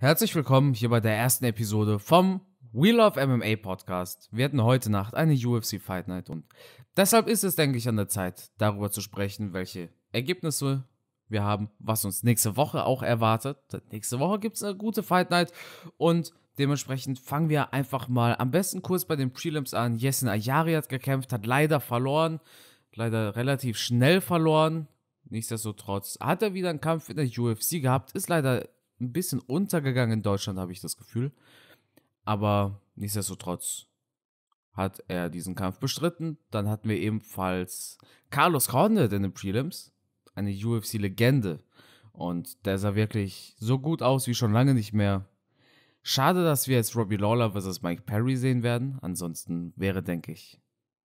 Herzlich willkommen hier bei der ersten Episode vom We Love MMA Podcast. Wir hatten heute Nacht eine UFC Fight Night und deshalb ist es, denke ich, an der Zeit, darüber zu sprechen, welche Ergebnisse wir haben, was uns nächste Woche auch erwartet. Nächste Woche gibt es eine gute Fight Night und dementsprechend fangen wir einfach mal am besten kurz bei den Prelims an. Jessen Ayari hat gekämpft, hat leider verloren, leider relativ schnell verloren. Nichtsdestotrotz hat er wieder einen Kampf in der UFC gehabt, ist leider ein bisschen untergegangen in Deutschland, habe ich das Gefühl. Aber nichtsdestotrotz hat er diesen Kampf bestritten. Dann hatten wir ebenfalls Carlos Condit in den Prelims, eine UFC-Legende. Und der sah wirklich so gut aus wie schon lange nicht mehr. Schade, dass wir jetzt Robbie Lawler vs. Mike Perry sehen werden. Ansonsten wäre, denke ich,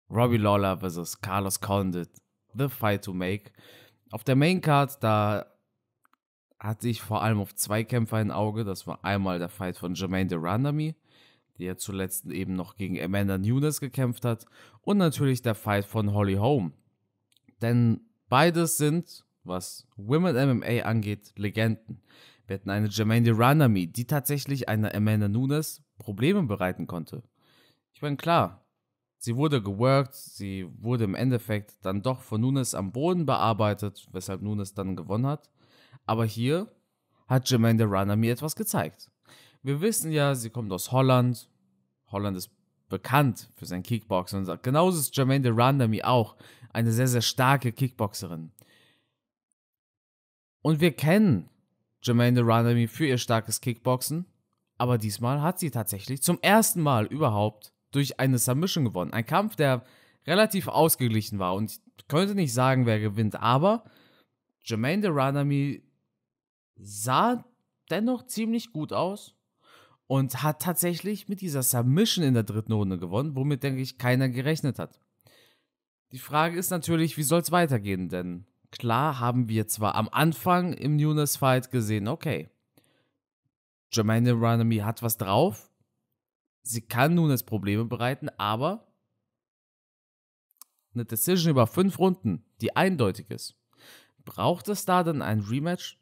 Robbie Lawler vs. Carlos Condit the fight to make. Auf der Main Card, da hatte ich vor allem auf zwei Kämpfer ein Auge. Das war einmal der Fight von Jermaine de Randami, die ja zuletzt eben noch gegen Amanda Nunes gekämpft hat. Und natürlich der Fight von Holly Holm. Denn beides sind, was Women MMA angeht, Legenden. Wir hatten eine Jermaine de Randami, die tatsächlich einer Amanda Nunes Probleme bereiten konnte. Ich meine, klar, sie wurde geworkt, sie wurde im Endeffekt dann doch von Nunes am Boden bearbeitet, weshalb Nunes dann gewonnen hat. Aber hier hat Jermaine Runner mir etwas gezeigt. Wir wissen ja, sie kommt aus Holland. Holland ist bekannt für sein Kickboxen und genauso ist Jermaine Durandami auch eine sehr, sehr starke Kickboxerin. Und wir kennen Jermaine Durandami für ihr starkes Kickboxen, aber diesmal hat sie tatsächlich zum ersten Mal überhaupt durch eine Submission gewonnen. Ein Kampf, der relativ ausgeglichen war und ich könnte nicht sagen, wer gewinnt, aber Jermaine Durandami sah dennoch ziemlich gut aus und hat tatsächlich mit dieser Submission in der dritten Runde gewonnen, womit, denke ich, keiner gerechnet hat. Die Frage ist natürlich, wie soll es weitergehen? Denn klar haben wir zwar am Anfang im Nunes-Fight gesehen, okay, Jermaine Ranami hat was drauf, sie kann Nunes Probleme bereiten, aber eine Decision über fünf Runden, die eindeutig ist. Braucht es da dann ein Rematch?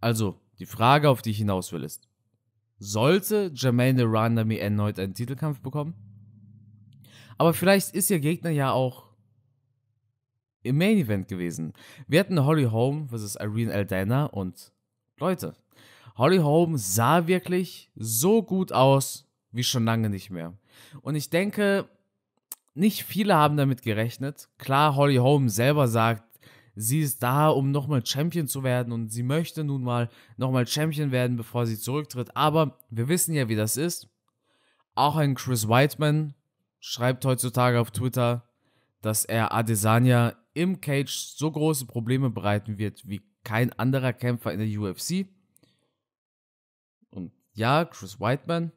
Also, die Frage, auf die ich hinaus will, ist, sollte Jermaine Randami erneut einen Titelkampf bekommen? Aber vielleicht ist ihr Gegner ja auch im Main Event gewesen. Wir hatten Holly Holm versus Irene Aldana und Leute, Holly Holm sah wirklich so gut aus wie schon lange nicht mehr. Und ich denke, nicht viele haben damit gerechnet. Klar, Holly Holm selber sagt, sie ist da, um nochmal Champion zu werden und sie möchte nun mal nochmal Champion werden, bevor sie zurücktritt. Aber wir wissen ja, wie das ist. Auch ein Chris Whiteman schreibt heutzutage auf Twitter, dass er Adesanya im Cage so große Probleme bereiten wird wie kein anderer Kämpfer in der UFC. Und ja, Chris Whiteman.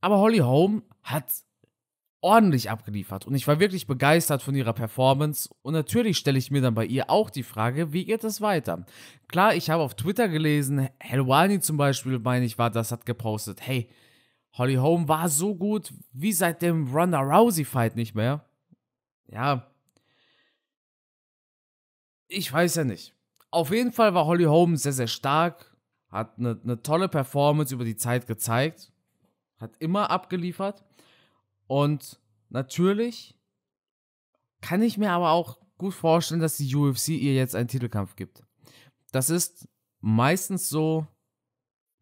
Aber Holly Holm hat ordentlich abgeliefert und ich war wirklich begeistert von ihrer Performance und natürlich stelle ich mir dann bei ihr auch die Frage, wie geht es weiter? Klar, ich habe auf Twitter gelesen, Helwani zum Beispiel, meine ich, war das, hat gepostet, hey, Holly Holm war so gut wie seit dem Ronda Rousey Fight nicht mehr. Ja. Ich weiß ja nicht. Auf jeden Fall war Holly Holm sehr, sehr stark, hat eine, eine tolle Performance über die Zeit gezeigt, hat immer abgeliefert und natürlich kann ich mir aber auch gut vorstellen, dass die UFC ihr jetzt einen Titelkampf gibt. Das ist meistens so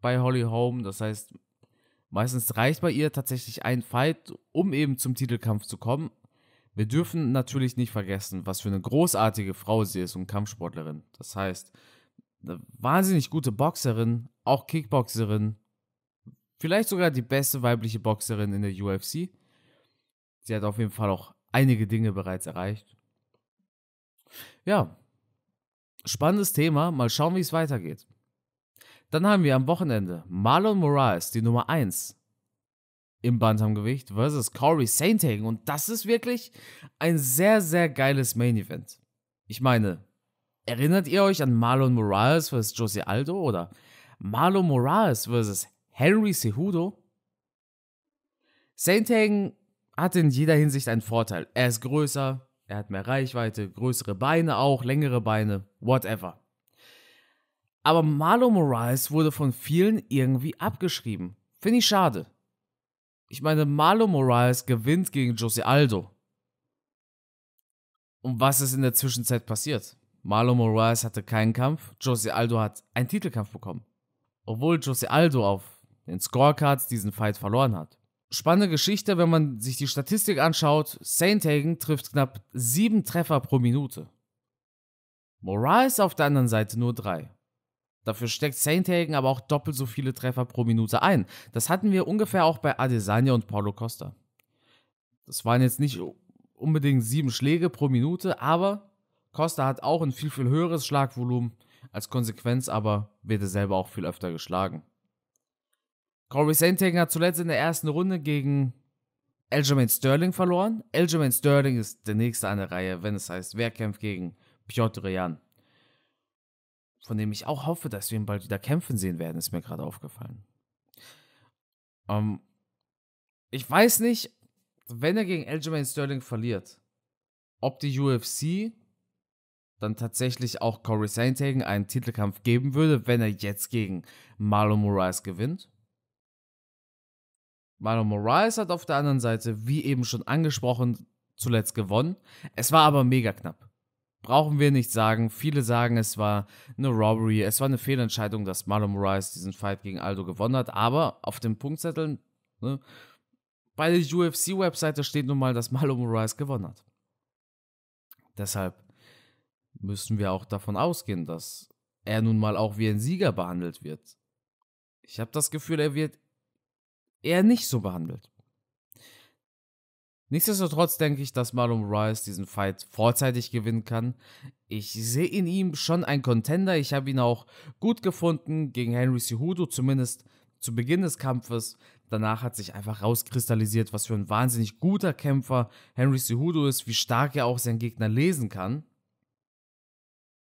bei Holly Holm. Das heißt, meistens reicht bei ihr tatsächlich ein Fight, um eben zum Titelkampf zu kommen. Wir dürfen natürlich nicht vergessen, was für eine großartige Frau sie ist und Kampfsportlerin. Das heißt, eine wahnsinnig gute Boxerin, auch Kickboxerin, vielleicht sogar die beste weibliche Boxerin in der UFC sie hat auf jeden Fall auch einige Dinge bereits erreicht. Ja, spannendes Thema. Mal schauen, wie es weitergeht. Dann haben wir am Wochenende Marlon Moraes, die Nummer 1 im Bantamgewicht, versus Corey Saintagen. Und das ist wirklich ein sehr, sehr geiles Main Event. Ich meine, erinnert ihr euch an Marlon Moraes vs. Jose Aldo oder Marlon Moraes vs. Henry Cejudo? Saintagen hat in jeder Hinsicht einen Vorteil. Er ist größer, er hat mehr Reichweite, größere Beine auch, längere Beine, whatever. Aber Marlo Moraes wurde von vielen irgendwie abgeschrieben. Finde ich schade. Ich meine, Marlo Moraes gewinnt gegen Jose Aldo. Und was ist in der Zwischenzeit passiert? Marlo Moraes hatte keinen Kampf, Jose Aldo hat einen Titelkampf bekommen. Obwohl Jose Aldo auf den Scorecards diesen Fight verloren hat spannende Geschichte, wenn man sich die Statistik anschaut. Saint Hagen trifft knapp sieben Treffer pro Minute. Morales auf der anderen Seite nur drei. Dafür steckt Saint Hagen aber auch doppelt so viele Treffer pro Minute ein. Das hatten wir ungefähr auch bei Adesanya und Paulo Costa. Das waren jetzt nicht unbedingt sieben Schläge pro Minute, aber Costa hat auch ein viel, viel höheres Schlagvolumen. Als Konsequenz aber wird er selber auch viel öfter geschlagen. Corey Sandhagen hat zuletzt in der ersten Runde gegen Aljamain Sterling verloren. Aljamain Sterling ist der nächste an der Reihe, wenn es heißt, wer kämpft gegen Piotr Jan. Von dem ich auch hoffe, dass wir ihn bald wieder kämpfen sehen werden, ist mir gerade aufgefallen. Ähm, ich weiß nicht, wenn er gegen Aljamain Sterling verliert, ob die UFC dann tatsächlich auch Corey Sandhagen einen Titelkampf geben würde, wenn er jetzt gegen Marlon Moraes gewinnt. Marlon Moraes hat auf der anderen Seite, wie eben schon angesprochen, zuletzt gewonnen. Es war aber mega knapp. Brauchen wir nicht sagen. Viele sagen, es war eine Robbery, es war eine Fehlentscheidung, dass Marlon Moraes diesen Fight gegen Aldo gewonnen hat. Aber auf den Punktzetteln, ne, bei der UFC-Webseite steht nun mal, dass Marlon Moraes gewonnen hat. Deshalb müssen wir auch davon ausgehen, dass er nun mal auch wie ein Sieger behandelt wird. Ich habe das Gefühl, er wird eher nicht so behandelt. Nichtsdestotrotz denke ich, dass Marlon Rice diesen Fight vorzeitig gewinnen kann. Ich sehe in ihm schon einen Contender. Ich habe ihn auch gut gefunden gegen Henry Cejudo, zumindest zu Beginn des Kampfes. Danach hat sich einfach rauskristallisiert, was für ein wahnsinnig guter Kämpfer Henry Cejudo ist, wie stark er auch seinen Gegner lesen kann.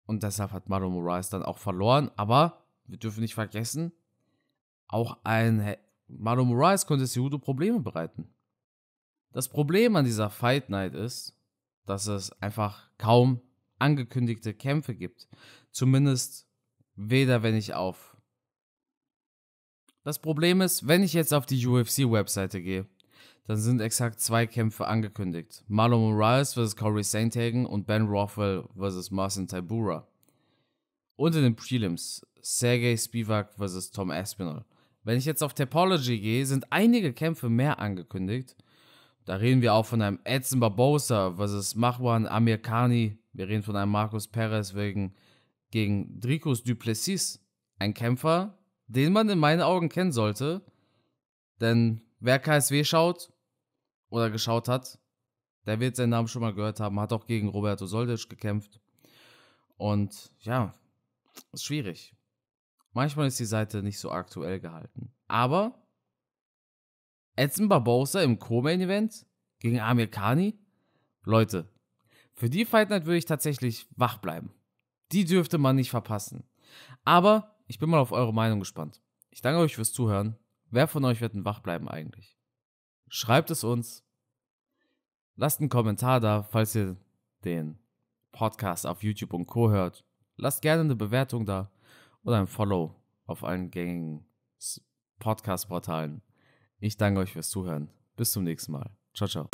Und deshalb hat Marlon Moraes dann auch verloren. Aber wir dürfen nicht vergessen, auch ein Marlon Moraes konnte Cejudo Probleme bereiten. Das Problem an dieser Fight Night ist, dass es einfach kaum angekündigte Kämpfe gibt. Zumindest weder wenn ich auf. Das Problem ist, wenn ich jetzt auf die UFC-Webseite gehe, dann sind exakt zwei Kämpfe angekündigt. Marlon Moraes vs. Corey Sandhagen und Ben Rothwell vs. Marcin Taibura. Und in den Prelims Sergey Spivak vs. Tom Aspinall. Wenn ich jetzt auf Topology gehe, sind einige Kämpfe mehr angekündigt. Da reden wir auch von einem Edson Barbosa versus Mahwan Amirkani. Wir reden von einem Marcus Perez wegen, gegen Dricus Duplessis. Ein Kämpfer, den man in meinen Augen kennen sollte. Denn wer KSW schaut oder geschaut hat, der wird seinen Namen schon mal gehört haben. Hat auch gegen Roberto Soldic gekämpft. Und ja, ist schwierig. Manchmal ist die Seite nicht so aktuell gehalten. Aber Edson Barbosa im Co-Main-Event gegen Amir Khani? Leute, für die Fight Night würde ich tatsächlich wach bleiben. Die dürfte man nicht verpassen. Aber ich bin mal auf eure Meinung gespannt. Ich danke euch fürs Zuhören. Wer von euch wird denn wach bleiben eigentlich? Schreibt es uns. Lasst einen Kommentar da, falls ihr den Podcast auf YouTube und Co. hört. Lasst gerne eine Bewertung da oder ein Follow auf allen gängigen Podcast-Portalen. Ich danke euch fürs Zuhören. Bis zum nächsten Mal. Ciao, ciao.